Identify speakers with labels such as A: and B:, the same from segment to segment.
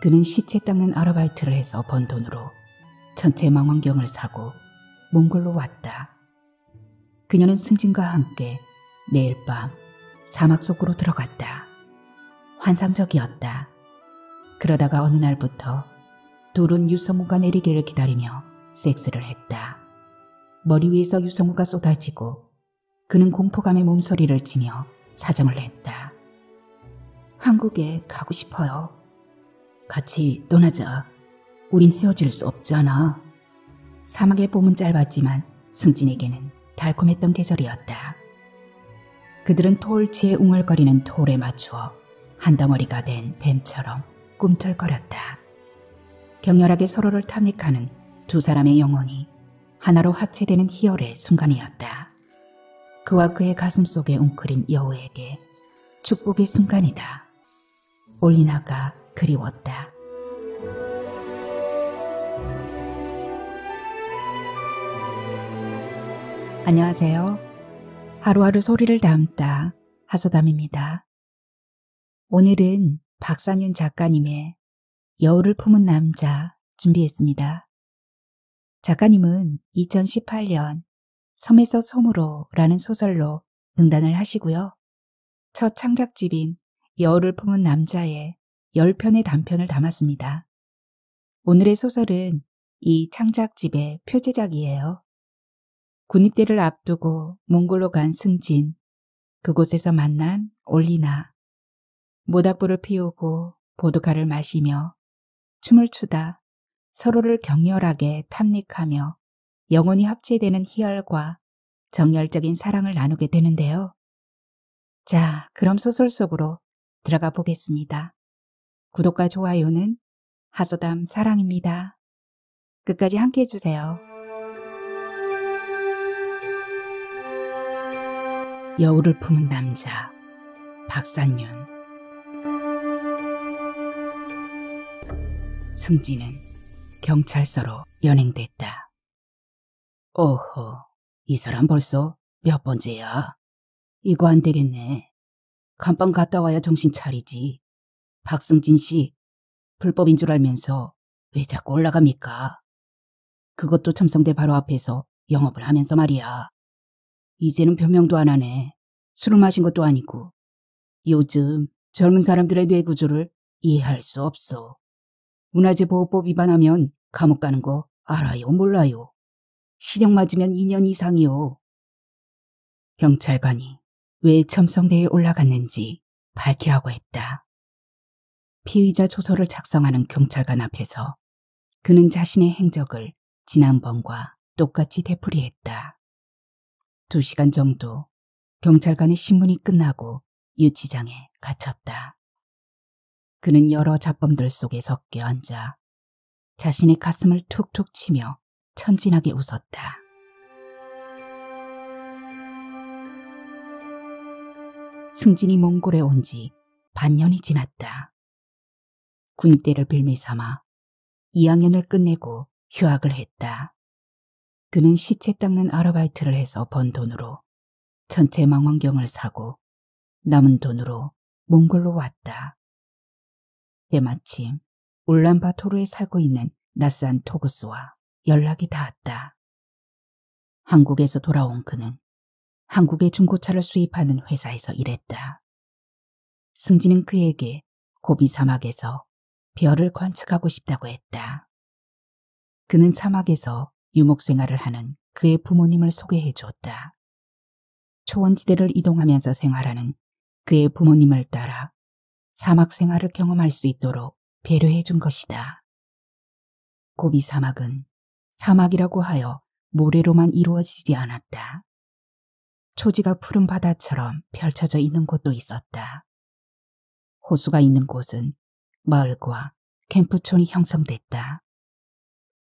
A: 그는 시체 닦는 아르바이트를 해서 번 돈으로 전체 망원경을 사고 몽골로 왔다. 그녀는 승진과 함께 내일 밤 사막 속으로 들어갔다. 환상적이었다. 그러다가 어느 날부터 둘은 유성우가 내리기를 기다리며 섹스를 했다. 머리 위에서 유성우가 쏟아지고 그는 공포감에 몸소리를 치며 사정을 냈다. 한국에 가고 싶어요. 같이 떠나자. 우린 헤어질 수 없잖아. 사막의 봄은 짧았지만 승진에게는 달콤했던 계절이었다. 그들은 돌치에 웅얼거리는 돌에 맞추어 한 덩어리가 된 뱀처럼 꿈틀거렸다. 격렬하게 서로를 탐닉하는 두 사람의 영혼이 하나로 합체되는 희열의 순간이었다. 그와 그의 가슴 속에 웅크린 여우에게 축복의 순간이다. 올리나가 그리웠다. 안녕하세요. 하루하루 소리를 담다 하소담입니다 오늘은 박상윤 작가님의 여우를 품은 남자 준비했습니다. 작가님은 2018년 섬에서 섬으로 라는 소설로 등단을 하시고요. 첫 창작집인 여우를 품은 남자의 10편의 단편을 담았습니다. 오늘의 소설은 이 창작집의 표제작이에요. 군입대를 앞두고 몽골로 간 승진, 그곳에서 만난 올리나, 모닥불을 피우고 보드카를 마시며 춤을 추다 서로를 격렬하게 탐닉하며 영혼이 합체되는 희열과 정열적인 사랑을 나누게 되는데요. 자, 그럼 소설 속으로 들어가 보겠습니다. 구독과 좋아요는 하소담 사랑입니다. 끝까지 함께 해주세요. 여우를 품은 남자 박산윤 승진은 경찰서로 연행됐다. 어허, 이 사람 벌써 몇 번째야? 이거 안 되겠네. 간방 갔다 와야 정신 차리지. 박승진 씨, 불법인 줄 알면서 왜 자꾸 올라갑니까? 그것도 첨성대 바로 앞에서 영업을 하면서 말이야. 이제는 변명도 안 하네. 술을 마신 것도 아니고. 요즘 젊은 사람들의 뇌구조를 이해할 수 없어. 문화재 보호법 위반하면 감옥 가는 거 알아요 몰라요? 실형 맞으면 2년 이상이요. 경찰관이 왜 첨성대에 올라갔는지 밝히라고 했다. 피의자 조서를 작성하는 경찰관 앞에서 그는 자신의 행적을 지난번과 똑같이 되풀이했다. 두 시간 정도 경찰관의 신문이 끝나고 유치장에 갇혔다. 그는 여러 잡범들 속에 섞여 앉아 자신의 가슴을 툭툭 치며 천진하게 웃었다. 승진이 몽골에 온 지 반년이 지났다. 군대를 빌미 삼아 2학년을 끝내고 휴학을 했다. 그는 시체 닦는 아르바이트를 해서 번 돈으로 천체 망원경을 사고 남은 돈으로 몽골로 왔다. 때마침 울란바토르에 살고 있는 낯산 토구스와 연락이 닿았다. 한국에서 돌아온 그는 한국의 중고차를 수입하는 회사에서 일했다. 승진은 그에게 고비 사막에서 별을 관측하고 싶다고 했다. 그는 사막에서 유목 생활을 하는 그의 부모님을 소개해 주었다. 초원지대를 이동하면서 생활하는 그의 부모님을 따라 사막 생활을 경험할 수 있도록 배려해 준 것이다. 고비 사막은 사막이라고 하여 모래로만 이루어지지 않았다. 초지가 푸른 바다처럼 펼쳐져 있는 곳도 있었다. 호수가 있는 곳은 마을과 캠프촌이 형성됐다.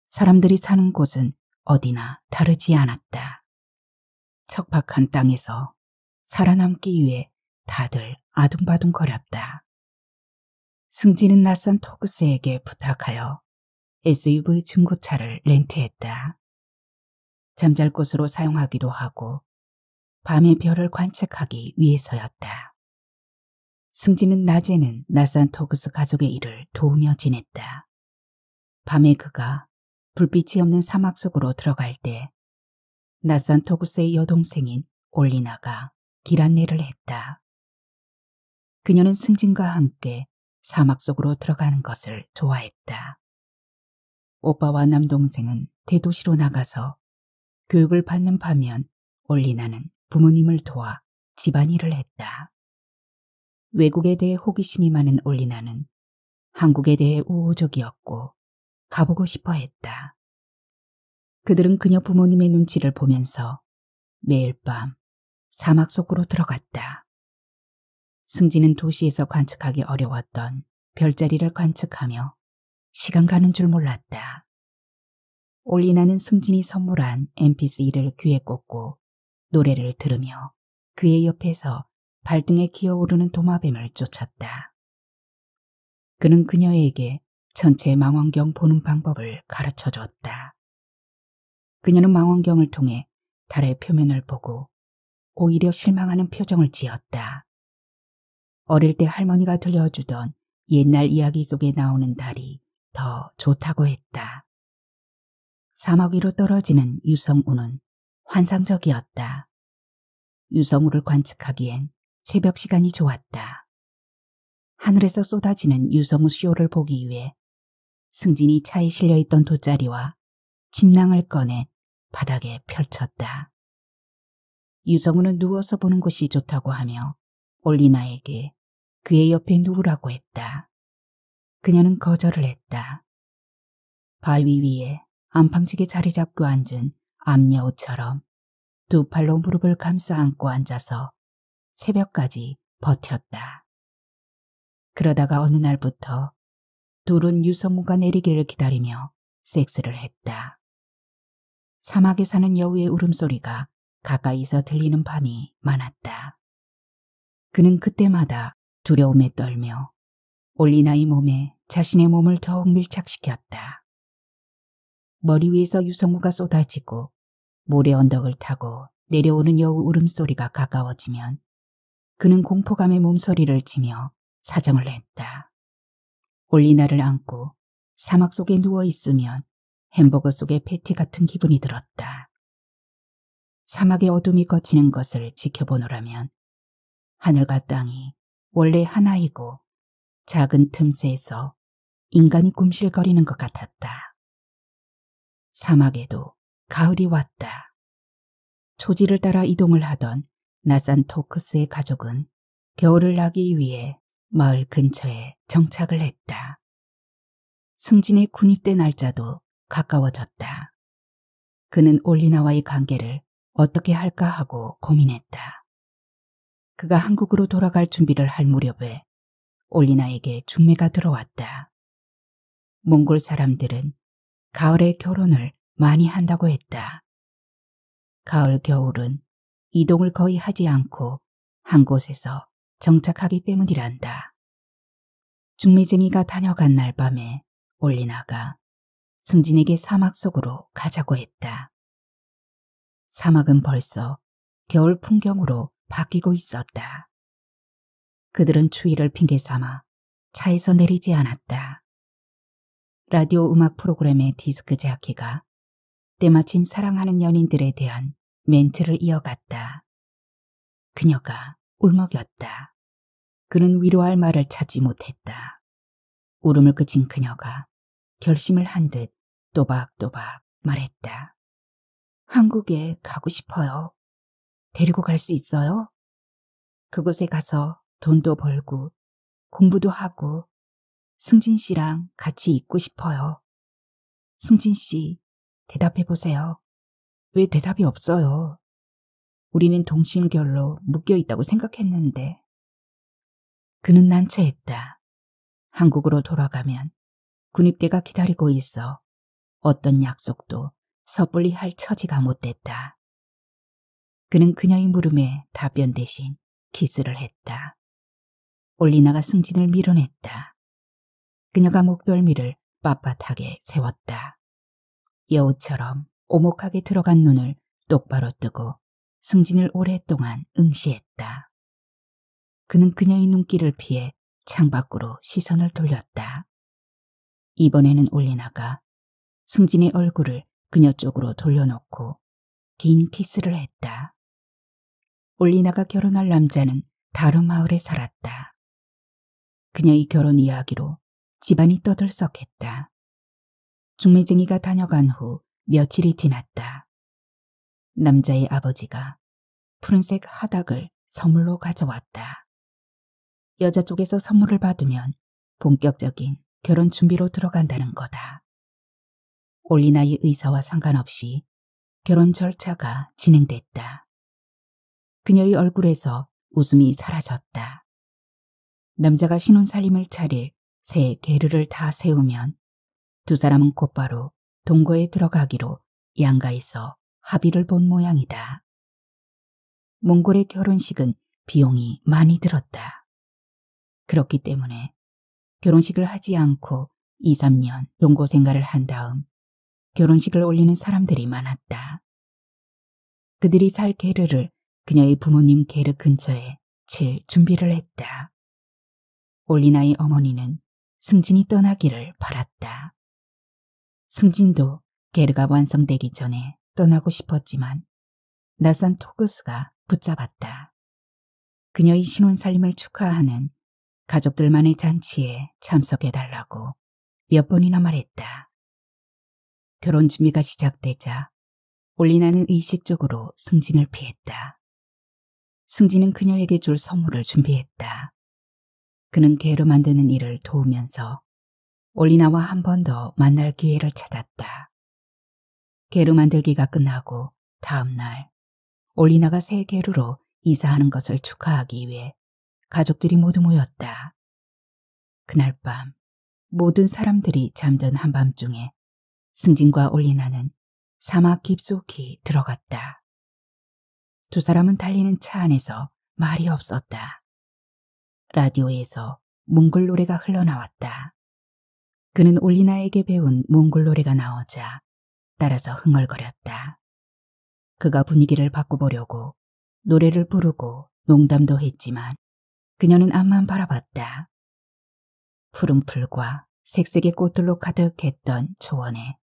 A: 사람들이 사는 곳은 어디나 다르지 않았다. 척박한 땅에서 살아남기 위해 다들 아둥바둥거렸다. 승진은 낯선 토그스에게 부탁하여 SUV 중고차를 렌트했다. 잠잘 곳으로 사용하기도 하고 밤의 별을 관측하기 위해서였다. 승진은 낮에는 낯선 토그스 가족의 일을 도우며 지냈다. 밤에 그가 불빛이 없는 사막 속으로 들어갈 때 낯선 토그스의 여동생인 올리나가 길 안내를 했다. 그녀는 승진과 함께 사막 속으로 들어가는 것을 좋아했다. 오빠와 남동생은 대도시로 나가서 교육을 받는 반면 올리나는 부모님을 도와 집안일을 했다. 외국에 대해 호기심이 많은 올리나는 한국에 대해 우호적이었고 가보고 싶어 했다. 그들은 그녀 부모님의 눈치를 보면서 매일 밤 사막 속으로 들어갔다. 승진은 도시에서 관측하기 어려웠던 별자리를 관측하며 시간 가는 줄 몰랐다. 올리나는 승진이 선물한 mp3를 귀에 꽂고 노래를 들으며 그의 옆에서 발등에 기어오르는 도마뱀을 쫓았다. 그는 그녀에게 전체 망원경 보는 방법을 가르쳐 줬다. 그녀는 망원경을 통해 달의 표면을 보고 오히려 실망하는 표정을 지었다. 어릴 때 할머니가 들려주던 옛날 이야기 속에 나오는 달이 더 좋다고 했다. 사먹이로 떨어지는 유성우는 환상적이었다. 유성우를 관측하기엔 새벽 시간이 좋았다. 하늘에서 쏟아지는 유성우 쇼를 보기 위해 승진이 차에 실려있던 돗자리와 침낭을 꺼내 바닥에 펼쳤다. 유성우는 누워서 보는 것이 좋다고 하며 올리나에게 그의 옆에 누우라고 했다. 그녀는 거절을 했다. 바위 위에 안방지게 자리 잡고 앉은 암녀옷처럼 두 팔로 무릎을 감싸 안고 앉아서 새벽까지 버텼다. 그러다가 어느 날부터 둘은 유성무가 내리기를 기다리며 섹스를 했다. 사막에 사는 여우의 울음소리가 가까이서 들리는 밤이 많았다. 그는 그때마다 두려움에 떨며 올리나이 몸에 자신의 몸을 더욱 밀착시켰다. 머리 위에서 유성우가 쏟아지고 모래 언덕을 타고 내려오는 여우 울음소리가 가까워지면 그는 공포감의 몸소리를 치며 사정을 냈다. 올리나를 안고 사막 속에 누워있으면 햄버거 속에 패티 같은 기분이 들었다. 사막의 어둠이 거치는 것을 지켜보노라면 하늘과 땅이 원래 하나이고 작은 틈새에서 인간이 꿈실거리는것 같았다. 사막에도 가을이 왔다. 초지를 따라 이동을 하던 낯산 토크스의 가족은 겨울을 나기 위해 마을 근처에 정착을 했다. 승진의 군입대 날짜도 가까워졌다. 그는 올리나와의 관계를 어떻게 할까 하고 고민했다. 그가 한국으로 돌아갈 준비를 할 무렵에 올리나에게 중매가 들어왔다. 몽골 사람들은 가을에 결혼을 많이 한다고 했다. 가을 겨울은 이동을 거의 하지 않고 한 곳에서 정착하기 때문이란다. 중미쟁이가 다녀간 날 밤에 올리나가 승진에게 사막 속으로 가자고 했다. 사막은 벌써 겨울 풍경으로 바뀌고 있었다. 그들은 추위를 핑계 삼아 차에서 내리지 않았다. 라디오 음악 프로그램의 디스크 제아키가 때마침 사랑하는 연인들에 대한 멘트를 이어갔다. 그녀가 울먹였다. 그는 위로할 말을 찾지 못했다. 울음을 그친 그녀가 결심을 한 듯 또박또박 말했다. 한국에 가고 싶어요. 데리고 갈 수 있어요? 그곳에 가서 돈도 벌고 공부도 하고 승진 씨랑 같이 있고 싶어요. 승진 씨, 대답해 보세요. 왜 대답이 없어요? 우리는 동심결로 묶여 있다고 생각했는데. 그는 난처했다. 한국으로 돌아가면 군입대가 기다리고 있어 어떤 약속도 섣불리 할 처지가 못됐다. 그는 그녀의 물음에 답변 대신 키스를 했다. 올리나가 승진을 밀어냈다. 그녀가 목덜미를 빳빳하게 세웠다. 여우처럼 오목하게 들어간 눈을 똑바로 뜨고 승진을 오랫동안 응시했다. 그는 그녀의 눈길을 피해 창밖으로 시선을 돌렸다. 이번에는 올리나가 승진의 얼굴을 그녀 쪽으로 돌려놓고 긴 키스를 했다. 올리나가 결혼할 남자는 다른 마을에 살았다. 그녀의 결혼 이야기로 집안이 떠들썩했다. 중매쟁이가 다녀간 후 며칠이 지났다. 남자의 아버지가 푸른색 하닥을 선물로 가져왔다. 여자 쪽에서 선물을 받으면 본격적인 결혼 준비로 들어간다는 거다. 올리나이 의사와 상관없이 결혼 절차가 진행됐다. 그녀의 얼굴에서 웃음이 사라졌다. 남자가 신혼살림을 차릴 새 계류를 다 세우면 두 사람은 곧바로 동거에 들어가기로 양가에서 합의를 본 모양이다. 몽골의 결혼식은 비용이 많이 들었다. 그렇기 때문에 결혼식을 하지 않고 2, 3년 동거 생활을 한 다음 결혼식을 올리는 사람들이 많았다. 그들이 살 게르를 그녀의 부모님 게르 근처에 칠 준비를 했다. 올리나의 어머니는 승진이 떠나기를 바랐다. 승진도 게르가 완성되기 전에 떠나고 싶었지만 낯선 토그스가 붙잡았다. 그녀의 신혼살림을 축하하는 가족들만의 잔치에 참석해달라고 몇 번이나 말했다. 결혼 준비가 시작되자 올리나는 의식적으로 승진을 피했다. 승진은 그녀에게 줄 선물을 준비했다. 그는 개로 만드는 일을 도우면서 올리나와 한 번 더 만날 기회를 찾았다. 개로 만들기가 끝나고 다음 날 올리나가 새개로로 이사하는 것을 축하하기 위해 가족들이 모두 모였다. 그날 밤 모든 사람들이 잠든 한밤중에 승진과 올리나는 사막 깊숙이 들어갔다. 두 사람은 달리는 차 안에서 말이 없었다. 라디오에서 몽골 노래가 흘러나왔다. 그는 올리나에게 배운 몽골 노래가 나오자 따라서 흥얼거렸다. 그가 분위기를 바꿔보려고 노래를 부르고 농담도 했지만 그녀는 앞만 바라봤다. 푸른 풀과 색색의 꽃들로 가득했던 초원에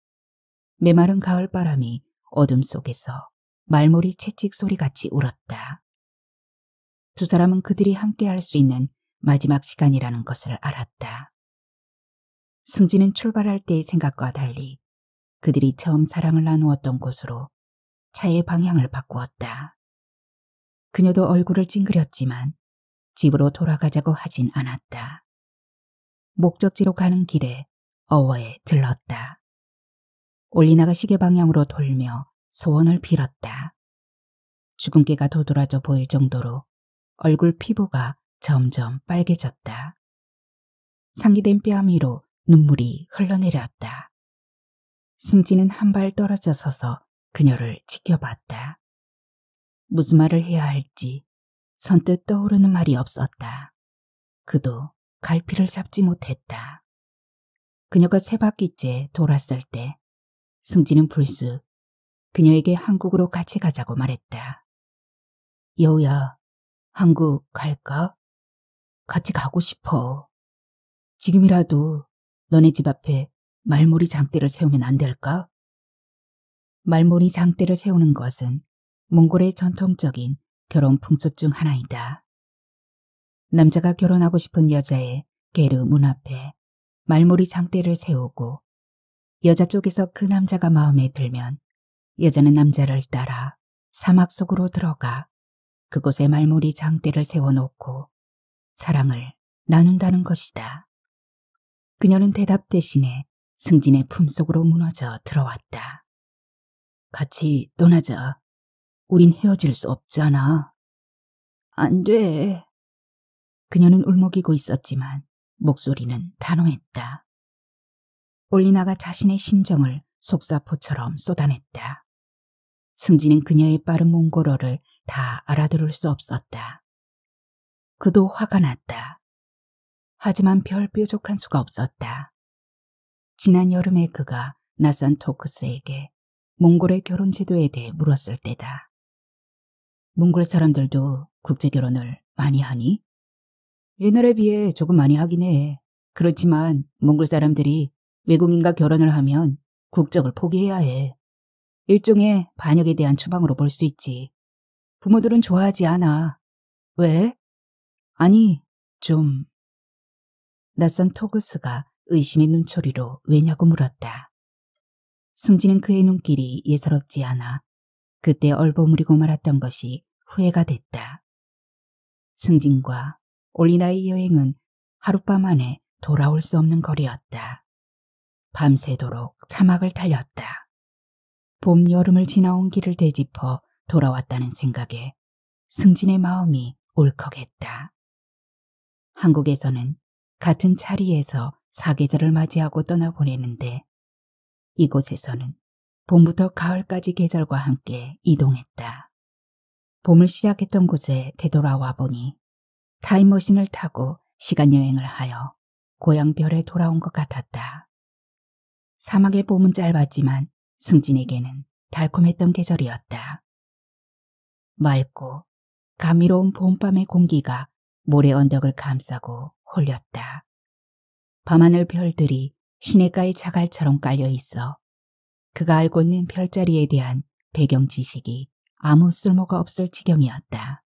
A: 메마른 가을바람이 어둠 속에서 말머리 채찍 소리같이 울었다. 두 사람은 그들이 함께 할 수 있는 마지막 시간이라는 것을 알았다. 승진은 출발할 때의 생각과 달리 그들이 처음 사랑을 나누었던 곳으로 차의 방향을 바꾸었다. 그녀도 얼굴을 찡그렸지만 집으로 돌아가자고 하진 않았다. 목적지로 가는 길에 어워에 들렀다. 올리나가 시계 방향으로 돌며 소원을 빌었다. 죽근개가 도드라져 보일 정도로 얼굴 피부가 점점 빨개졌다. 상기된 뺨위로 눈물이 흘러내렸다. 승진은 한 발 떨어져 서서 그녀를 지켜봤다. 무슨 말을 해야 할지 선뜻 떠오르는 말이 없었다. 그도 갈피를 잡지 못했다. 그녀가 세 바퀴째 돌았을 때 승진은 불쑥 그녀에게 한국으로 같이 가자고 말했다. 여우야, 한국 갈까? 같이 가고 싶어. 지금이라도 너네 집 앞에 말모리 장대를 세우면 안 될까? 말모리 장대를 세우는 것은 몽골의 전통적인 결혼 풍습 중 하나이다. 남자가 결혼하고 싶은 여자의 게르 문 앞에 말모리 장대를 세우고 여자 쪽에서 그 남자가 마음에 들면 여자는 남자를 따라 사막 속으로 들어가 그곳에 말모리 장대를 세워놓고 사랑을 나눈다는 것이다. 그녀는 대답 대신에 승진의 품속으로 무너져 들어왔다. 같이 떠나자. 우린 헤어질 수 없잖아. 안 돼. 그녀는 울먹이고 있었지만 목소리는 단호했다. 올리나가 자신의 심정을 속사포처럼 쏟아냈다. 승진은 그녀의 빠른 몽골어를 다 알아들을 수 없었다. 그도 화가 났다. 하지만 별 뾰족한 수가 없었다. 지난 여름에 그가 낯선 토크스에게 몽골의 결혼 제도에 대해 물었을 때다. 몽골 사람들도 국제결혼을 많이 하니? 옛날에 비해 조금 많이 하긴 해. 그렇지만 몽골 사람들이 외국인과 결혼을 하면 국적을 포기해야 해. 일종의 반역에 대한 추방으로 볼 수 있지. 부모들은 좋아하지 않아. 왜? 아니, 좀. 낯선 토그스가 의심의 눈초리로 왜냐고 물었다. 승진은 그의 눈길이 예사롭지 않아 그때 얼버무리고 말았던 것이 후회가 됐다. 승진과 올리나의 여행은 하룻밤 안에 돌아올 수 없는 거리였다. 밤새도록 사막을 달렸다. 봄, 여름을 지나온 길을 되짚어 돌아왔다는 생각에 승진의 마음이 울컥했다. 한국에서는 같은 차리에서 사계절을 맞이하고 떠나보내는데 이곳에서는 봄부터 가을까지 계절과 함께 이동했다. 봄을 시작했던 곳에 되돌아와 보니 타임머신을 타고 시간여행을 하여 고향별에 돌아온 것 같았다. 사막의 봄은 짧았지만 승진에게는 달콤했던 계절이었다. 맑고 감미로운 봄밤의 공기가 모래 언덕을 감싸고 홀렸다. 밤하늘 별들이 시냇가의 자갈처럼 깔려 있어 그가 알고 있는 별자리에 대한 배경 지식이 아무 쓸모가 없을 지경이었다.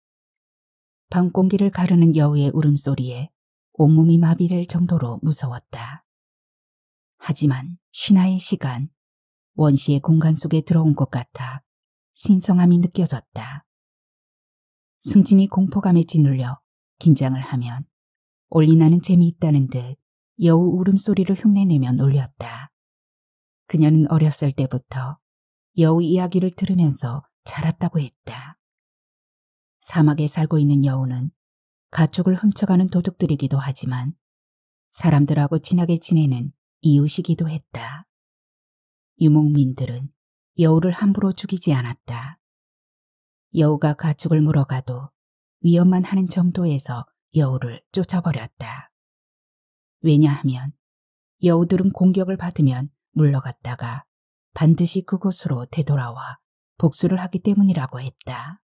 A: 밤 공기를 가르는 여우의 울음소리에 온몸이 마비될 정도로 무서웠다. 하지만 신하의 시간, 원시의 공간 속에 들어온 것 같아 신성함이 느껴졌다. 승진이 공포감에 짓눌려 긴장을 하면 올리나는 재미있다는 듯 여우 울음소리를 흉내내며놀렸다 그녀는 어렸을 때부터 여우 이야기를 들으면서 자랐다고 했다. 사막에 살고 있는 여우는 가축을 훔쳐가는 도둑들이기도 하지만 사람들하고 친하게 지내는 이웃이기도 했다. 유목민들은 여우를 함부로 죽이지 않았다. 여우가 가축을 물어가도 위험만 하는 정도에서 여우를 쫓아버렸다. 왜냐하면 여우들은 공격을 받으면 물러갔다가 반드시 그곳으로 되돌아와 복수를 하기 때문이라고 했다.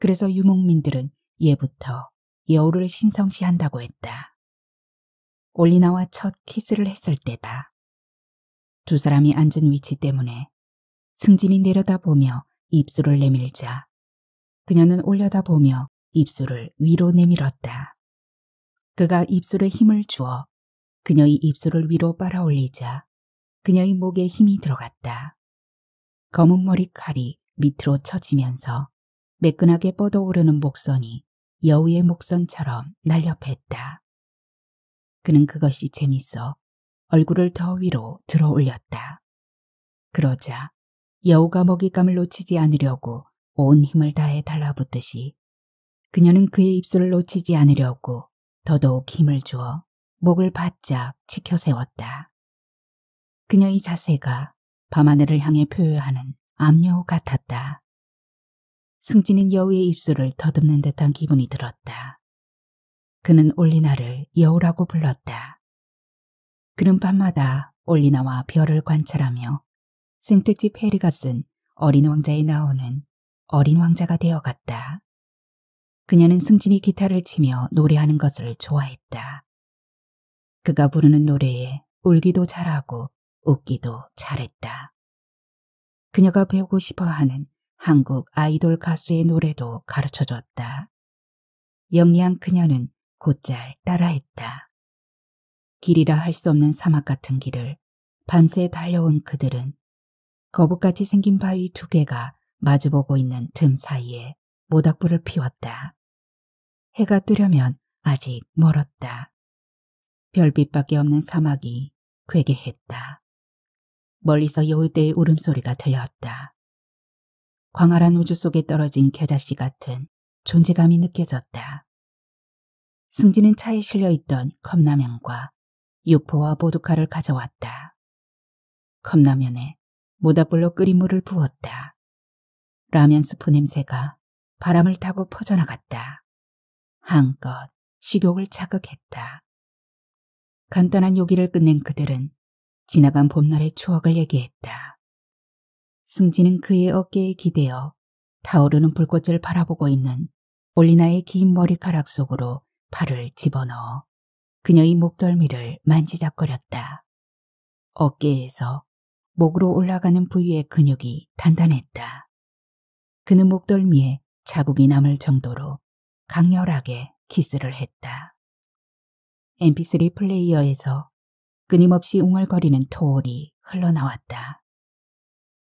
A: 그래서 유목민들은 예부터 여우를 신성시한다고 했다. 올리나와 첫 키스를 했을 때다. 두 사람이 앉은 위치 때문에 승진이 내려다보며 입술을 내밀자 그녀는 올려다보며 입술을 위로 내밀었다. 그가 입술에 힘을 주어 그녀의 입술을 위로 빨아올리자 그녀의 목에 힘이 들어갔다. 검은 머리칼이 밑으로 처지면서 매끈하게 뻗어오르는 목선이 여우의 목선처럼 날렵했다. 그는 그것이 재밌어 얼굴을 더 위로 들어 올렸다. 그러자 여우가 먹잇감을 놓치지 않으려고 온 힘을 다해 달라붙듯이 그녀는 그의 입술을 놓치지 않으려고 더더욱 힘을 주어 목을 바짝 치켜세웠다. 그녀의 자세가 밤하늘을 향해 표효하는 압류 같았다. 승진은 여우의 입술을 더듬는 듯한 기분이 들었다. 그는 올리나를 여우라고 불렀다. 그는 밤마다 올리나와 별을 관찰하며 생택지 페리가 쓴 어린 왕자에 나오는 어린 왕자가 되어갔다. 그녀는 승진이 기타를 치며 노래하는 것을 좋아했다. 그가 부르는 노래에 울기도 잘하고 웃기도 잘했다. 그녀가 배우고 싶어하는 한국 아이돌 가수의 노래도 가르쳐줬다. 영리한 그녀는 곧잘 따라했다. 길이라 할 수 없는 사막 같은 길을 밤새 달려온 그들은 거북같이 생긴 바위 두 개가 마주보고 있는 틈 사이에 모닥불을 피웠다. 해가 뜨려면 아직 멀었다. 별빛밖에 없는 사막이 괴괴했다 멀리서 여우대의 울음소리가 들렸다. 광활한 우주 속에 떨어진 겨자씨 같은 존재감이 느껴졌다. 승진은 차에 실려있던 컵라면과 육포와 보드카를 가져왔다. 컵라면에 모닥불로 끓인 물을 부었다. 라면 스프 냄새가 바람을 타고 퍼져나갔다. 한껏 식욕을 자극했다. 간단한 요기를 끝낸 그들은 지나간 봄날의 추억을 얘기했다. 승진은 그의 어깨에 기대어 타오르는 불꽃을 바라보고 있는 올리나의 긴 머리카락 속으로 팔을 집어넣어 그녀의 목덜미를 만지작거렸다. 어깨에서 목으로 올라가는 부위의 근육이 단단했다. 그는 목덜미에 자국이 남을 정도로 강렬하게 키스를 했다. mp3 플레이어에서 끊임없이 웅얼거리는 토올이 흘러나왔다.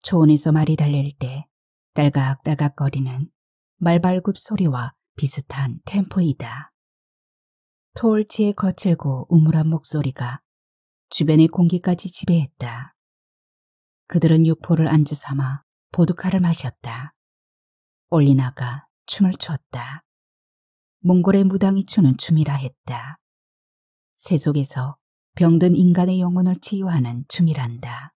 A: 초원에서 말이 달릴 때 딸각딸각거리는 말발굽 소리와 비슷한 템포이다. 토올치의 거칠고 우물한 목소리가 주변의 공기까지 지배했다. 그들은 육포를 안주 삼아 보드카를 마셨다. 올리나가 춤을 추었다. 몽골의 무당이 추는 춤이라 했다. 세속에서 병든 인간의 영혼을 치유하는 춤이란다.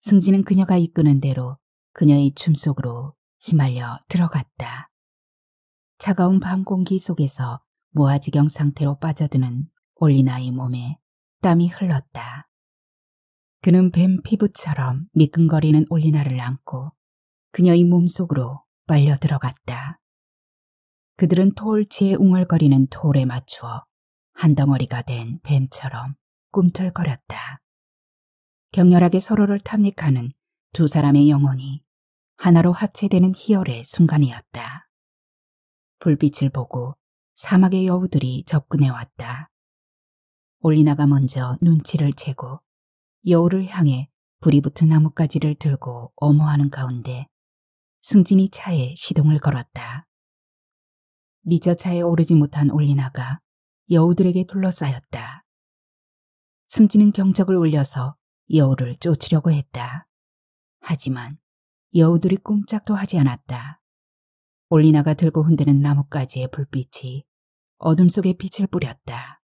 A: 승진은 그녀가 이끄는 대로 그녀의 춤 속으로 휘말려 들어갔다. 차가운 밤 공기 속에서 무아지경 상태로 빠져드는 올리나의 몸에 땀이 흘렀다. 그는 뱀 피부처럼 미끈거리는 올리나를 안고 그녀의 몸속으로 빨려 들어갔다. 그들은 톨올치에 웅얼거리는 톨에 맞추어 한 덩어리가 된 뱀처럼 꿈틀거렸다. 격렬하게 서로를 탐닉하는 두 사람의 영혼이 하나로 합체되는 희열의 순간이었다. 불빛을 보고 사막의 여우들이 접근해왔다. 올리나가 먼저 눈치를 채고 여우를 향해 불이 붙은 나뭇가지를 들고 어모하는 가운데 승진이 차에 시동을 걸었다. 미저 차에 오르지 못한 올리나가 여우들에게 둘러싸였다. 승진은 경적을 울려서 여우를 쫓으려고 했다. 하지만 여우들이 꼼짝도 하지 않았다. 올리나가 들고 흔드는 나뭇가지의 불빛이 어둠 속에 빛을 뿌렸다.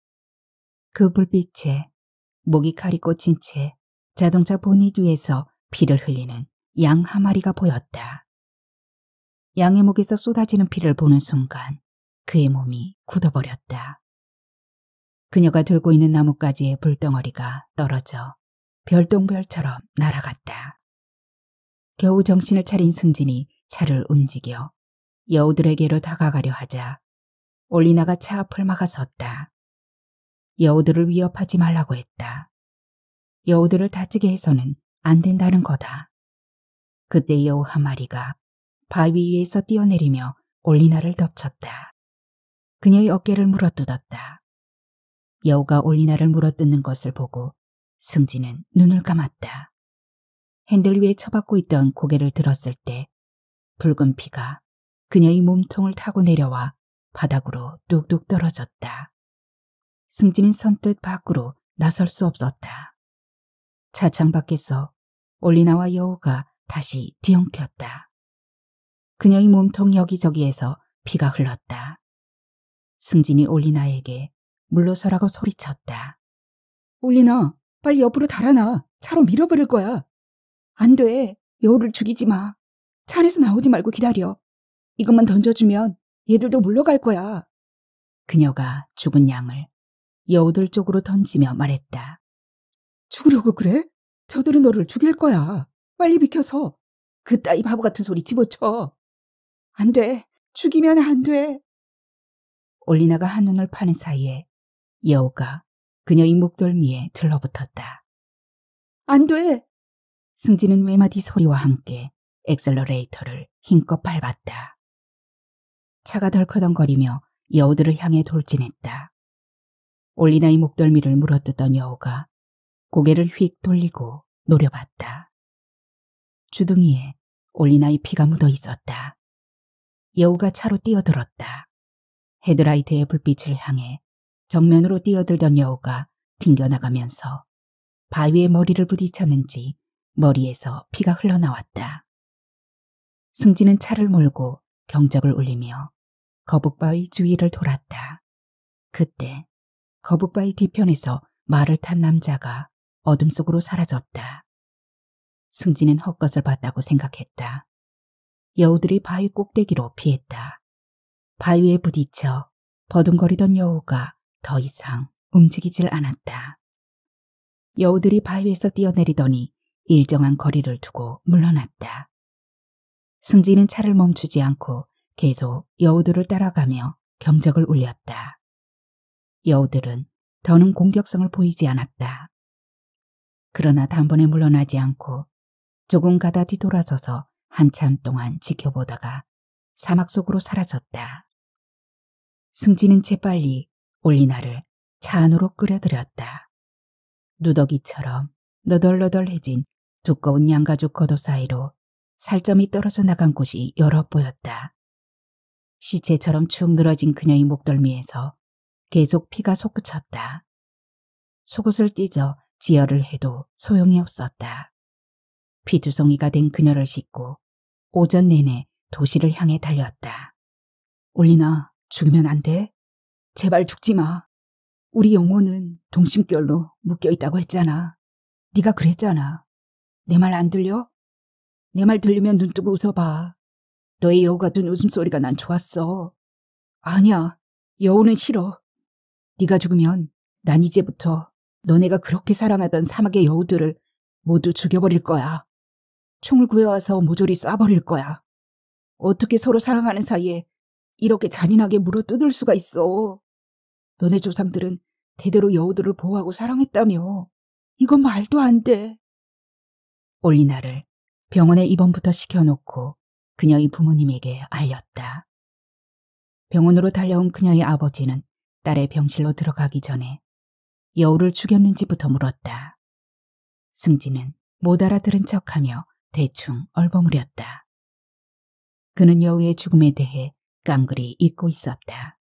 A: 그 불빛에 목이 칼이 꽂힌 채 자동차 보닛 위에서 피를 흘리는 양 한 마리가 보였다. 양의 목에서 쏟아지는 피를 보는 순간 그의 몸이 굳어버렸다. 그녀가 들고 있는 나뭇가지의 불덩어리가 떨어져 별똥별처럼 날아갔다. 겨우 정신을 차린 승진이 차를 움직여 여우들에게로 다가가려 하자 올리나가 차 앞을 막아섰다. 여우들을 위협하지 말라고 했다. 여우들을 다치게 해서는 안 된다는 거다. 그때 여우 한 마리가 바위 위에서 뛰어내리며 올리나를 덮쳤다. 그녀의 어깨를 물어뜯었다. 여우가 올리나를 물어뜯는 것을 보고 승진은 눈을 감았다. 핸들 위에 처박고 있던 고개를 들었을 때 붉은 피가 그녀의 몸통을 타고 내려와 바닥으로 뚝뚝 떨어졌다. 승진은 선뜻 밖으로 나설 수 없었다. 차창 밖에서 올리나와 여우가 다시 뒤엉켰다. 그녀의 몸통 여기저기에서 피가 흘렀다. 승진이 올리나에게 물러서라고 소리쳤다. 올리나, 빨리 옆으로 달아나. 차로 밀어버릴 거야. 안 돼. 여우를 죽이지 마. 차 안에서 나오지 말고 기다려. 이것만 던져주면 얘들도 물러갈 거야. 그녀가 죽은 양을 여우들 쪽으로 던지며 말했다. 죽으려고 그래? 저들은 너를 죽일 거야. 빨리 비켜서. 그 따위 바보 같은 소리 집어쳐. 안 돼. 죽이면 안 돼. 올리나가 한눈을 파는 사이에 여우가 그녀의 목덜미에 들러붙었다. 안 돼. 승진은 외마디 소리와 함께 엑셀러레이터를 힘껏 밟았다. 차가 덜커덩거리며 여우들을 향해 돌진했다. 올리나의 목덜미를 물어뜯던 여우가 고개를 휙 돌리고 노려봤다. 주둥이에 올리나의 피가 묻어 있었다. 예우가 차로 뛰어들었다. 헤드라이트의 불빛을 향해 정면으로 뛰어들던 여우가 튕겨나가면서 바위에 머리를 부딪혔는지 머리에서 피가 흘러나왔다. 승진은 차를 몰고 경적을 울리며 거북바위 주위를 돌았다. 그때 거북바위 뒤편에서 말을 탄 남자가 어둠 속으로 사라졌다. 승진은 헛것을 봤다고 생각했다. 여우들이 바위 꼭대기로 피했다. 바위에 부딪혀 버둥거리던 여우가 더 이상 움직이질 않았다. 여우들이 바위에서 뛰어내리더니 일정한 거리를 두고 물러났다. 승진은 차를 멈추지 않고 계속 여우들을 따라가며 경적을 울렸다. 여우들은 더는 공격성을 보이지 않았다. 그러나 단번에 물러나지 않고 조금 가다 뒤돌아서서 한참 동안 지켜보다가 사막 속으로 사라졌다. 승진은 재빨리 올리나를 차 안으로 끌어들였다. 누더기처럼 너덜너덜해진 두꺼운 양가죽 겉옷 사이로 살점이 떨어져 나간 곳이 여러 보였다. 시체처럼 축 늘어진 그녀의 목덜미에서 계속 피가 솟구쳤다. 속옷을 찢어 지혈을 해도 소용이 없었다. 피두성이가된 그녀를 싣고 오전 내내 도시를 향해 달려왔다. 올리나, 죽으면 안 돼? 제발 죽지 마. 우리 영혼은 동심결로 묶여 있다고 했잖아. 네가 그랬잖아. 내 말 안 들려? 내 말 들리면 눈 뜨고 웃어봐. 너의 여우 같은 웃음소리가 난 좋았어. 아니야, 여우는 싫어. 네가 죽으면 난 이제부터 너네가 그렇게 사랑하던 사막의 여우들을 모두 죽여버릴 거야. 총을 구해와서 모조리 쏴버릴 거야. 어떻게 서로 사랑하는 사이에 이렇게 잔인하게 물어 뜯을 수가 있어. 너네 조상들은 대대로 여우들을 보호하고 사랑했다며. 이건 말도 안 돼. 올리나를 병원에 입원부터 시켜놓고 그녀의 부모님에게 알렸다. 병원으로 달려온 그녀의 아버지는 딸의 병실로 들어가기 전에 여우를 죽였는지부터 물었다. 승진은 못 알아들은 척하며 대충 얼버무렸다. 그는 여우의 죽음에 대해 깡그리 잊고 있었다.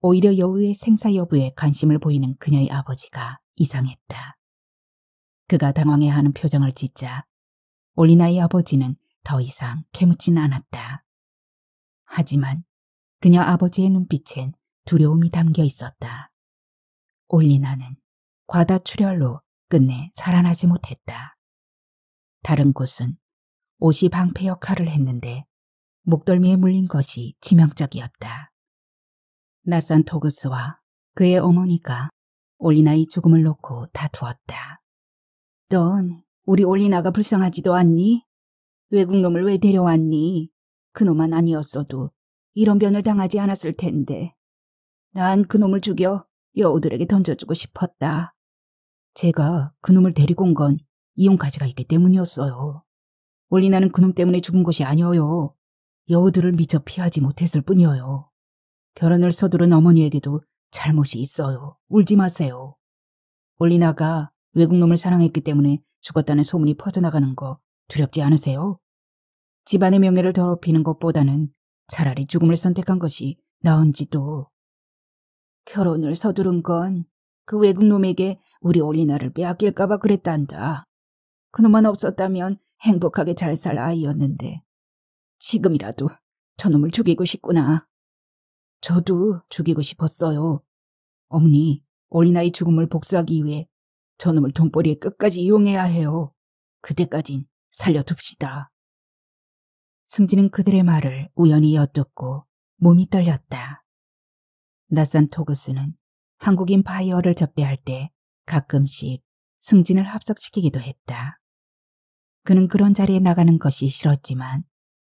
A: 오히려 여우의 생사 여부에 관심을 보이는 그녀의 아버지가 이상했다. 그가 당황해하는 표정을 짓자 올리나의 아버지는 더 이상 캐묻진 않았다. 하지만 그녀 아버지의 눈빛엔 두려움이 담겨 있었다. 올리나는 과다 출혈로 끝내 살아나지 못했다. 다른 곳은 옷이 방패 역할을 했는데 목덜미에 물린 것이 치명적이었다. 낯선 토그스와 그의 어머니가 올리나의 죽음을 놓고 다투었다. 넌 우리 올리나가 불쌍하지도 않니? 외국놈을 왜 데려왔니? 그놈만 아니었어도 이런 변을 당하지 않았을 텐데. 난 그놈을 죽여 여우들에게 던져주고 싶었다. 제가 그놈을 데리고 온건 이혼까지가 있기 때문이었어요. 올리나는 그놈 때문에 죽은 것이 아니어요. 여우들을 미처 피하지 못했을 뿐이어요. 결혼을 서두른 어머니에게도 잘못이 있어요. 울지 마세요. 올리나가 외국놈을 사랑했기 때문에 죽었다는 소문이 퍼져나가는 거 두렵지 않으세요? 집안의 명예를 더럽히는 것보다는 차라리 죽음을 선택한 것이 나은지도. 결혼을 서두른 건 그 외국놈에게 우리 올리나를 빼앗길까봐 그랬단다. 그놈만 없었다면 행복하게 잘 살 아이였는데 지금이라도 저놈을 죽이고 싶구나. 저도 죽이고 싶었어요. 어머니, 올리아이 죽음을 복수하기 위해 저놈을 돈벌이에 끝까지 이용해야 해요. 그때까진 살려둡시다. 승진은 그들의 말을 우연히 엿듣고 몸이 떨렸다. 낯선 토그스는 한국인 파이어를 접대할 때 가끔씩 승진을 합석시키기도 했다. 그는 그런 자리에 나가는 것이 싫었지만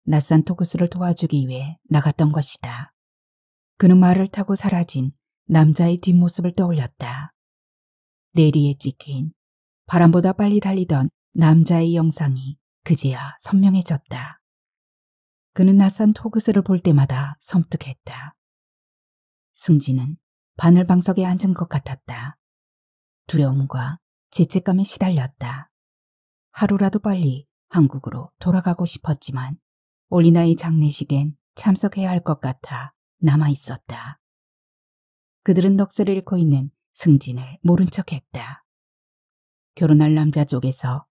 A: 낯선 토크스를 도와주기 위해 나갔던 것이다. 그는 말을 타고 사라진 남자의 뒷모습을 떠올렸다. 내리에 찍힌 바람보다 빨리 달리던 남자의 영상이 그제야 선명해졌다. 그는 낯선 토그스를 볼 때마다 섬뜩했다. 승진은 바늘방석에 앉은 것 같았다. 두려움과 죄책감에 시달렸다. 하루라도 빨리 한국으로 돌아가고 싶었지만 올리나의 장례식엔 참석해야 할 것 같아 남아있었다. 그들은 넋을 잃고 있는 승진을 모른 척했다. 결혼할 남자 쪽에서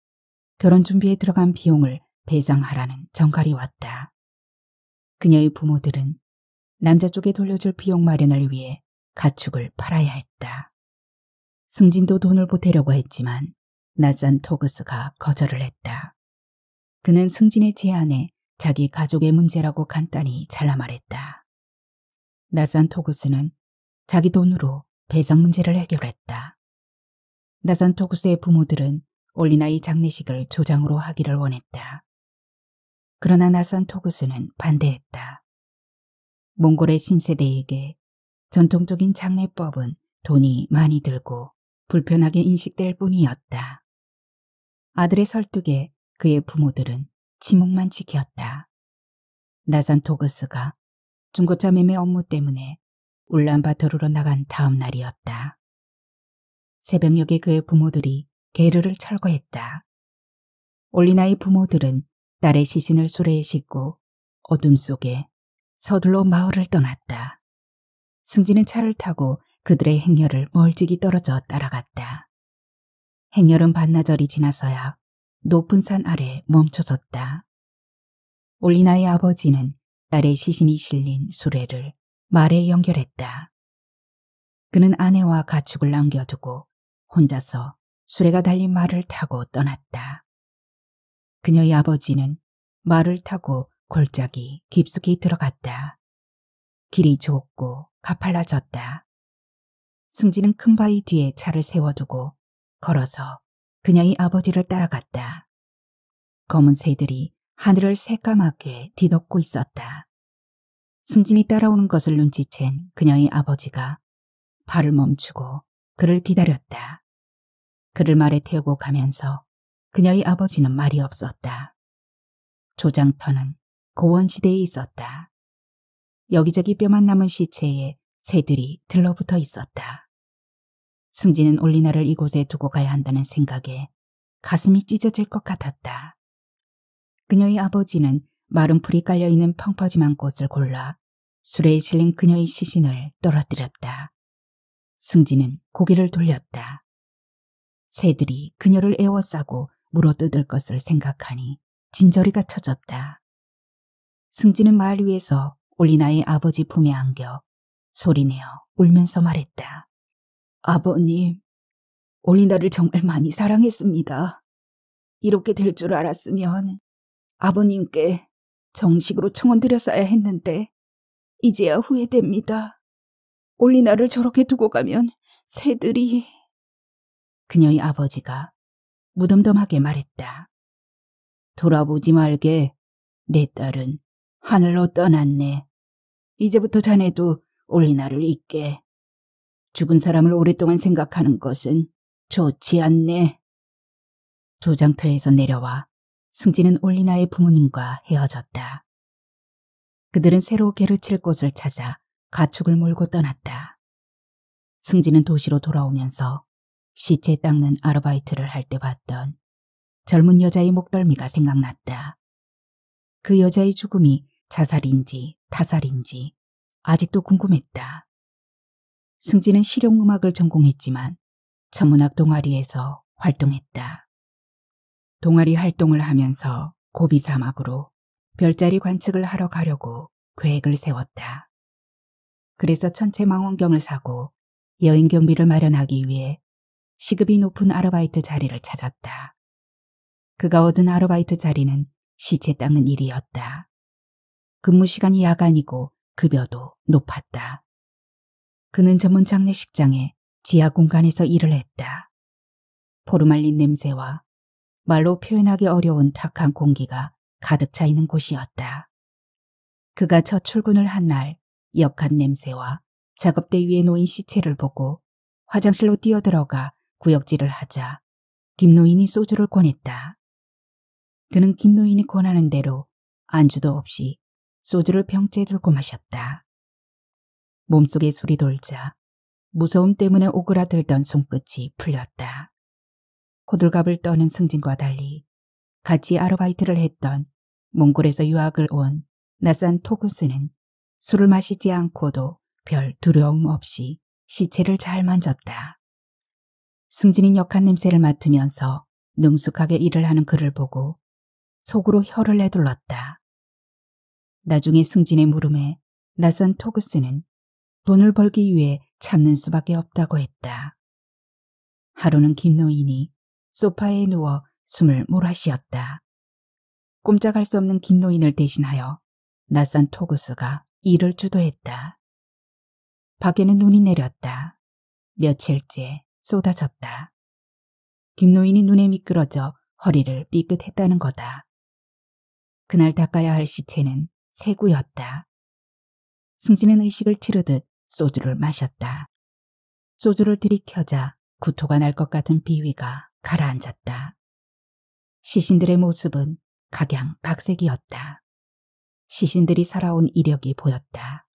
A: 결혼 준비에 들어간 비용을 배상하라는 정갈이 왔다. 그녀의 부모들은 남자 쪽에 돌려줄 비용 마련을 위해 가축을 팔아야 했다. 승진도 돈을 보태려고 했지만 낯선 토그스가 거절을 했다. 그는 승진의 제안에 자기 가족의 문제라고 간단히 잘라 말했다. 낯선 토그스는 자기 돈으로 배상 문제를 해결했다. 낯선 토그스의 부모들은 올리나이 장례식을 조장으로 하기를 원했다. 그러나 낯선 토그스는 반대했다. 몽골의 신세대에게 전통적인 장례법은 돈이 많이 들고 불편하게 인식될 뿐이었다. 아들의 설득에 그의 부모들은 지목만 지켰다. 나산 토그스가 중고차 매매 업무 때문에 울란바토르로 나간 다음 날이었다. 새벽녘에 그의 부모들이 게르를 철거했다. 올리나의 부모들은 딸의 시신을 수레에 싣고 어둠 속에 서둘러 마을을 떠났다. 승진은 차를 타고 그들의 행렬을 멀찍이 떨어져 따라갔다. 행렬은 반나절이 지나서야 높은 산 아래 멈춰섰다. 올리나의 아버지는 딸의 시신이 실린 수레를 말에 연결했다. 그는 아내와 가축을 남겨두고 혼자서 수레가 달린 말을 타고 떠났다. 그녀의 아버지는 말을 타고 골짜기 깊숙이 들어갔다. 길이 좁고 가팔라졌다. 승진은 큰 바위 뒤에 차를 세워두고 걸어서 그녀의 아버지를 따라갔다. 검은 새들이 하늘을 새까맣게 뒤덮고 있었다. 승진이 따라오는 것을 눈치챈 그녀의 아버지가 발을 멈추고 그를 기다렸다. 그를 말에 태우고 가면서 그녀의 아버지는 말이 없었다. 조장터는 고원시대에 있었다. 여기저기 뼈만 남은 시체에 새들이 들러붙어 있었다. 승진은 올리나를 이곳에 두고 가야 한다는 생각에 가슴이 찢어질 것 같았다. 그녀의 아버지는 마른 풀이 깔려있는 펑퍼짐한 꽃을 골라 술에 실린 그녀의 시신을 떨어뜨렸다. 승진은 고개를 돌렸다. 새들이 그녀를 애워싸고 물어뜯을 것을 생각하니 진저리가 쳐졌다. 승진은 마을 위에서 올리나의 아버지 품에 안겨 소리내어 울면서 말했다. 아버님, 올리나를 정말 많이 사랑했습니다. 이렇게 될 줄 알았으면 아버님께 정식으로 청원드렸어야 했는데 이제야 후회됩니다. 올리나를 저렇게 두고 가면 새들이... 그녀의 아버지가 무덤덤하게 말했다. 돌아보지 말게. 내 딸은 하늘로 떠났네. 이제부터 자네도 올리나를 잊게. 죽은 사람을 오랫동안 생각하는 것은 좋지 않네. 조장터에서 내려와 승진은 올리나의 부모님과 헤어졌다. 그들은 새로 게르칠 곳을 찾아 가축을 몰고 떠났다. 승진은 도시로 돌아오면서 시체 닦는 아르바이트를 할 때 봤던 젊은 여자의 목덜미가 생각났다. 그 여자의 죽음이 자살인지 타살인지 아직도 궁금했다. 승진은 실용음악을 전공했지만 천문학 동아리에서 활동했다. 동아리 활동을 하면서 고비 사막으로 별자리 관측을 하러 가려고 계획을 세웠다. 그래서 천체 망원경을 사고 여행 경비를 마련하기 위해 시급이 높은 아르바이트 자리를 찾았다. 그가 얻은 아르바이트 자리는 시체 땅은 일이었다. 근무 시간이 야간이고 급여도 높았다. 그는 전문 장례식장에 지하 공간에서 일을 했다. 포르말린 냄새와 말로 표현하기 어려운 탁한 공기가 가득 차 있는 곳이었다. 그가 첫 출근을 한 날 역한 냄새와 작업대 위에 놓인 시체를 보고 화장실로 뛰어들어가 구역질을 하자 김노인이 소주를 권했다. 그는 김노인이 권하는 대로 안주도 없이 소주를 병째 들고 마셨다. 몸속에 술이 돌자 무서움 때문에 오그라들던 손끝이 풀렸다. 호들갑을 떠는 승진과 달리 같이 아르바이트를 했던 몽골에서 유학을 온 낯선 토구스는 술을 마시지 않고도 별 두려움 없이 시체를 잘 만졌다. 승진이 역한 냄새를 맡으면서 능숙하게 일을 하는 그를 보고 속으로 혀를 내둘렀다. 나중에 승진의 물음에 낯선 토그스는 돈을 벌기 위해 참는 수밖에 없다고 했다. 하루는 김노인이 소파에 누워 숨을 몰아쉬었다. 꼼짝할 수 없는 김노인을 대신하여 낯선 토구스가 일을 주도했다. 밖에는 눈이 내렸다. 며칠째 쏟아졌다. 김노인이 눈에 미끄러져 허리를 삐끗했다는 거다. 그날 닦아야 할 시체는 세구였다. 승진은 의식을 치르듯 소주를 마셨다. 소주를 들이켜자 구토가 날 것 같은 비위가 가라앉았다. 시신들의 모습은 각양 각색이었다. 시신들이 살아온 이력이 보였다.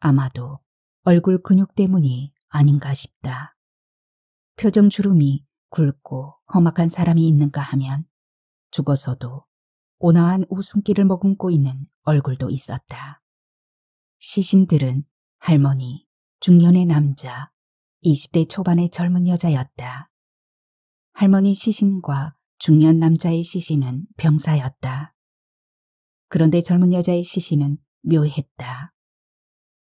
A: 아마도 얼굴 근육 때문이 아닌가 싶다. 표정 주름이 굵고 험악한 사람이 있는가 하면 죽어서도 온화한 웃음기를 머금고 있는 얼굴도 있었다. 시신들은 할머니, 중년의 남자, 20대 초반의 젊은 여자였다. 할머니 시신과 중년 남자의 시신은 병사였다. 그런데 젊은 여자의 시신은 묘했다.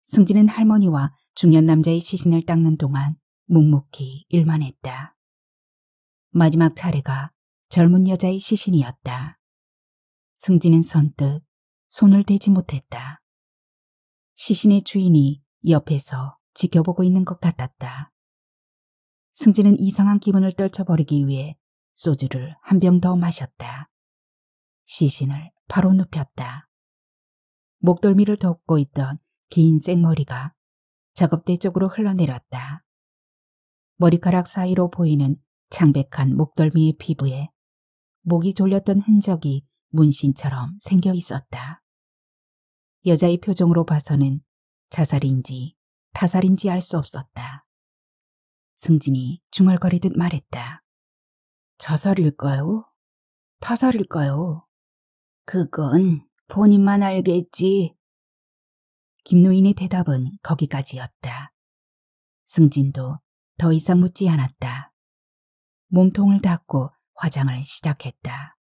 A: 승진은 할머니와 중년 남자의 시신을 닦는 동안 묵묵히 일만 했다. 마지막 차례가 젊은 여자의 시신이었다. 승진은 선뜻 손을 대지 못했다. 시신의 주인이 옆에서 지켜보고 있는 것 같았다. 승진은 이상한 기분을 떨쳐버리기 위해 소주를 한 병 더 마셨다. 시신을 바로 눕혔다. 목덜미를 덮고 있던 긴 생머리가 작업대 쪽으로 흘러내렸다. 머리카락 사이로 보이는 창백한 목덜미의 피부에 목이 졸렸던 흔적이 문신처럼 생겨 있었다. 여자의 표정으로 봐서는 자살인지 타살인지 알 수 없었다. 승진이 중얼거리듯 말했다. 자살일까요? 타살일까요? 그건 본인만 알겠지. 김노인의 대답은 거기까지였다. 승진도 더 이상 묻지 않았다. 몸통을 닦고 화장을 시작했다.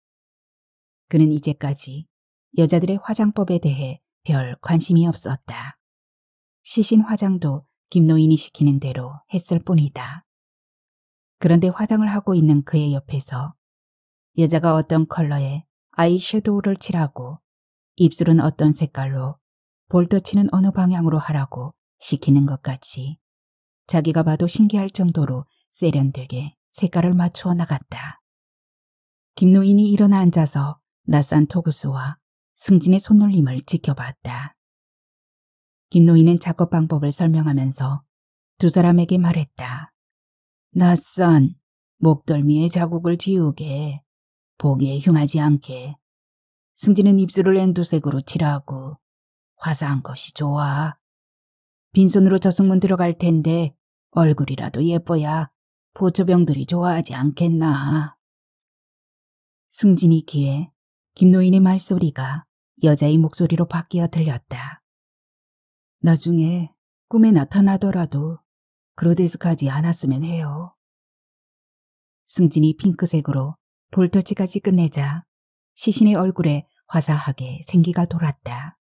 A: 그는 이제까지 여자들의 화장법에 대해 별 관심이 없었다. 시신 화장도 김노인이 시키는 대로 했을 뿐이다. 그런데 화장을 하고 있는 그의 옆에서 여자가 어떤 컬러의 아이섀도우를 칠하고 입술은 어떤 색깔로 볼터치는 어느 방향으로 하라고 시키는 것 같이 자기가 봐도 신기할 정도로 세련되게 색깔을 맞추어 나갔다. 김노인이 일어나 앉아서 낯선 토구스와 승진의 손놀림을 지켜봤다. 김노인은 작업 방법을 설명하면서 두 사람에게 말했다. 낯선 목덜미에 자국을 지우게 보기에 흉하지 않게 승진은 입술을 엔도색으로 칠하고 화사한 것이 좋아. 빈손으로 저승문 들어갈 텐데 얼굴이라도 예뻐야 보초병들이 좋아하지 않겠나. 승진이 귀에 김노인의 말소리가 여자의 목소리로 바뀌어 들렸다. 나중에 꿈에 나타나더라도 그로데스까지 않았으면 해요. 승진이 핑크색으로 볼터치까지 끝내자 시신의 얼굴에 화사하게 생기가 돌았다.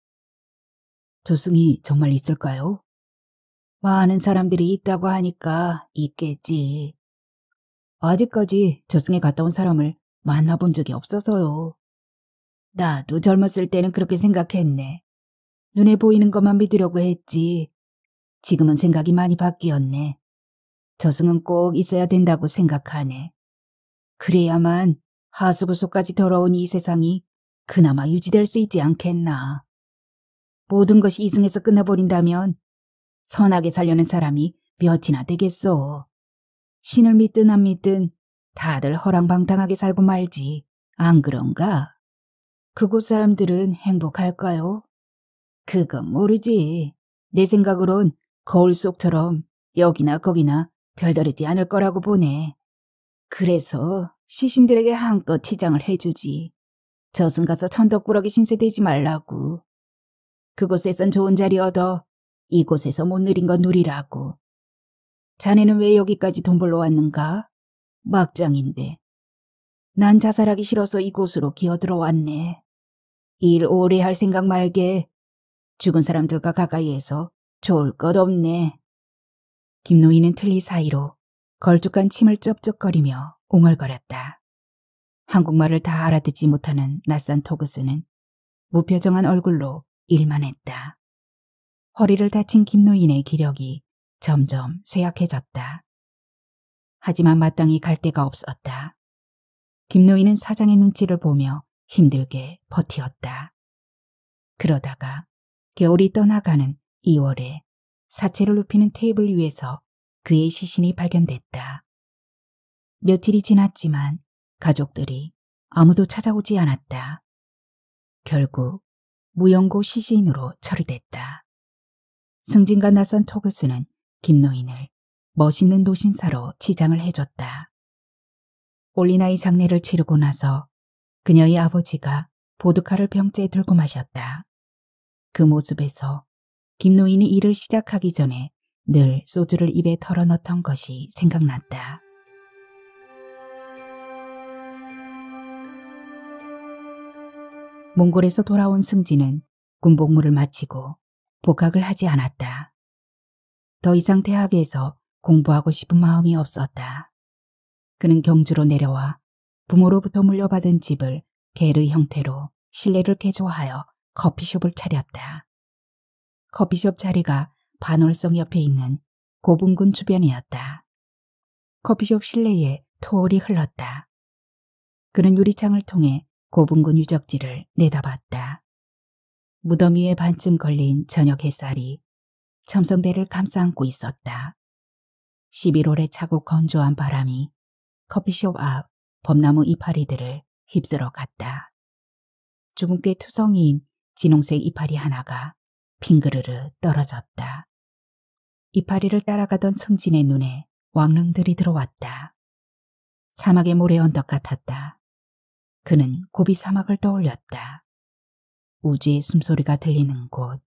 A: 조승이 정말 있을까요? 많은 사람들이 있다고 하니까 있겠지. 아직까지 저승에 갔다 온 사람을 만나본 적이 없어서요. 나도 젊었을 때는 그렇게 생각했네. 눈에 보이는 것만 믿으려고 했지. 지금은 생각이 많이 바뀌었네. 저승은 꼭 있어야 된다고 생각하네. 그래야만 하수구속까지 더러운 이 세상이 그나마 유지될 수 있지 않겠나. 모든 것이 이승에서 끝나버린다면 선하게 살려는 사람이 몇이나 되겠소. 신을 믿든 안 믿든 다들 허랑방탕하게 살고 말지 안 그런가? 그곳 사람들은 행복할까요? 그건 모르지. 내 생각으론 거울 속처럼 여기나 거기나 별다르지 않을 거라고 보네. 그래서 시신들에게 한껏 치장을 해주지. 저승 가서 천덕꾸러기 신세대지 말라고. 그곳에선 좋은 자리 얻어 이곳에서 못 누린 건 누리라고. 자네는 왜 여기까지 돈 벌러 왔는가? 막장인데. 난 자살하기 싫어서 이곳으로 기어들어왔네. 일 오래 할 생각 말게 죽은 사람들과 가까이에서 좋을 것 없네. 김노인은 틀니 사이로 걸쭉한 침을 쩝쩝거리며 웅얼거렸다 한국말을 다 알아듣지 못하는 낯선 토그스는 무표정한 얼굴로 일만 했다. 허리를 다친 김노인의 기력이 점점 쇠약해졌다. 하지만 마땅히 갈 데가 없었다. 김노인은 사장의 눈치를 보며 힘들게 버티었다. 그러다가 겨울이 떠나가는 2월에 사체를 눕히는 테이블 위에서 그의 시신이 발견됐다. 며칠이 지났지만 가족들이 아무도 찾아오지 않았다. 결국 무연고 시신으로 처리됐다. 승진과 나선 토그스는 김노인을 멋있는 노신사로 치장을 해줬다. 올리나이 장례를 치르고 나서 그녀의 아버지가 보드카를 병째에 들고 마셨다. 그 모습에서 김노인이 일을 시작하기 전에 늘 소주를 입에 털어넣던 것이 생각났다. 몽골에서 돌아온 승진은 군복무를 마치고 복학을 하지 않았다. 더 이상 대학에서 공부하고 싶은 마음이 없었다. 그는 경주로 내려와 부모로부터 물려받은 집을 게르 형태로 신뢰를 개조하여 커피숍을 차렸다. 커피숍 자리가 반월성 옆에 있는 고분군 주변이었다. 커피숍 실내에 토올이 흘렀다. 그는 유리창을 통해 고분군 유적지를 내다봤다. 무덤위에 반쯤 걸린 저녁 햇살이 첨성대를 감싸안고 있었다. 11월의 차고 건조한 바람이 커피숍 앞 범나무 이파리들을 휩쓸어 갔다. 주근깨 투성이인 진홍색 이파리 하나가 핑그르르 떨어졌다. 이파리를 따라가던 승진의 눈에 왕릉들이 들어왔다. 사막의 모래 언덕 같았다. 그는 고비 사막을 떠올렸다. 우주의 숨소리가 들리는 곳,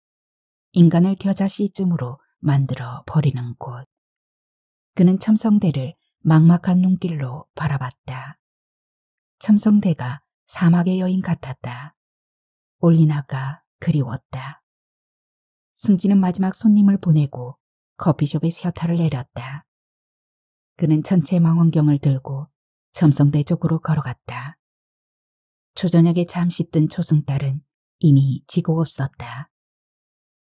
A: 인간을 겨자 씨쯤으로 만들어 버리는 곳. 그는 첨성대를 막막한 눈길로 바라봤다. 첨성대가 사막의 여인 같았다. 올리나가 그리웠다. 승진은 마지막 손님을 보내고 커피숍에 셔터를 내렸다. 그는 천체 망원경을 들고 점성대 쪽으로 걸어갔다. 초저녁에 잠시 뜬 초승달은 이미 지고 없었다.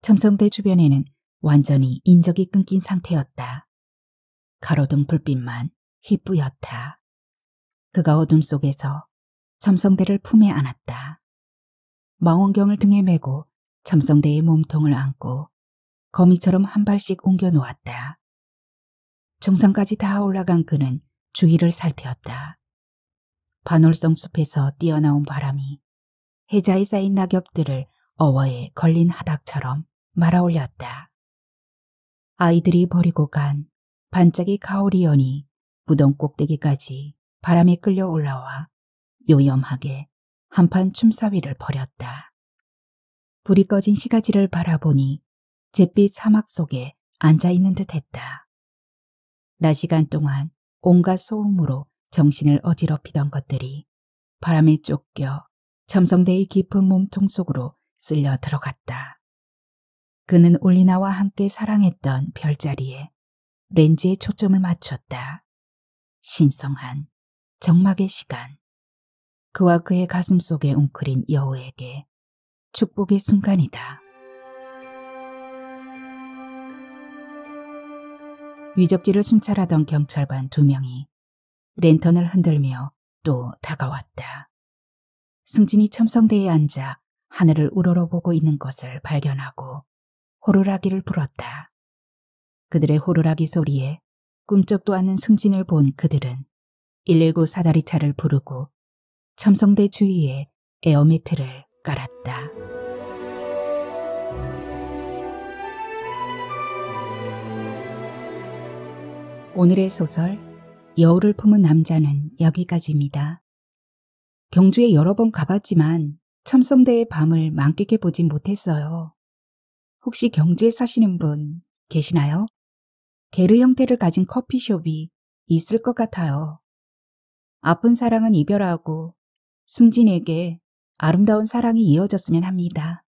A: 점성대 주변에는 완전히 인적이 끊긴 상태였다. 가로등 불빛만 희뿌였다. 그가 어둠 속에서 점성대를 품에 안았다. 망원경을 등에 메고 참성대의 몸통을 안고 거미처럼 한 발씩 옮겨 놓았다. 정상까지 다 올라간 그는 주위를 살피었다 반월성 숲에서 뛰어나온 바람이 해자에 쌓인 낙엽들을 어워에 걸린 하닥처럼 말아올렸다. 아이들이 버리고 간 반짝이 가오리연이 무덤 꼭대기까지 바람에 끌려 올라와 요염하게 한판 춤사위를 벌였다. 불이 꺼진 시가지를 바라보니 잿빛 사막 속에 앉아있는 듯 했다. 낮 시간 동안 온갖 소음으로 정신을 어지럽히던 것들이 바람에 쫓겨 첨성대의 깊은 몸통 속으로 쓸려 들어갔다. 그는 올리나와 함께 사랑했던 별자리에 렌즈의 초점을 맞췄다. 신성한 정막의 시간. 그와 그의 가슴 속에 웅크린 여우에게 축복의 순간이다. 위적지를 순찰하던 경찰관 두 명이 랜턴을 흔들며 또 다가왔다. 승진이 첨성대에 앉아 하늘을 우러러보고 있는 것을 발견하고 호루라기를 불었다. 그들의 호루라기 소리에 꿈쩍도 않은 승진을 본 그들은 119 사다리차를 부르고 삼성대 주위에 에어매트를 깔았다. 오늘의 소설 여우를 품은 남자는 여기까지입니다. 경주에 여러 번 가봤지만 첨성대의 밤을 만끽해보진 못했어요. 혹시 경주에 사시는 분 계시나요? 게르 형태를 가진 커피숍이 있을 것 같아요. 아픈 사랑은 이별하고 승진에게 아름다운 사랑이 이어졌으면 합니다.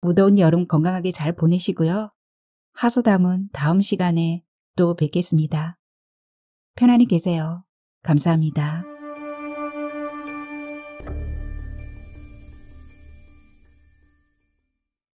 A: 무더운 여름 건강하게 잘 보내시고요. 하소담은 다음 시간에 또 뵙겠습니다. 편안히 계세요. 감사합니다.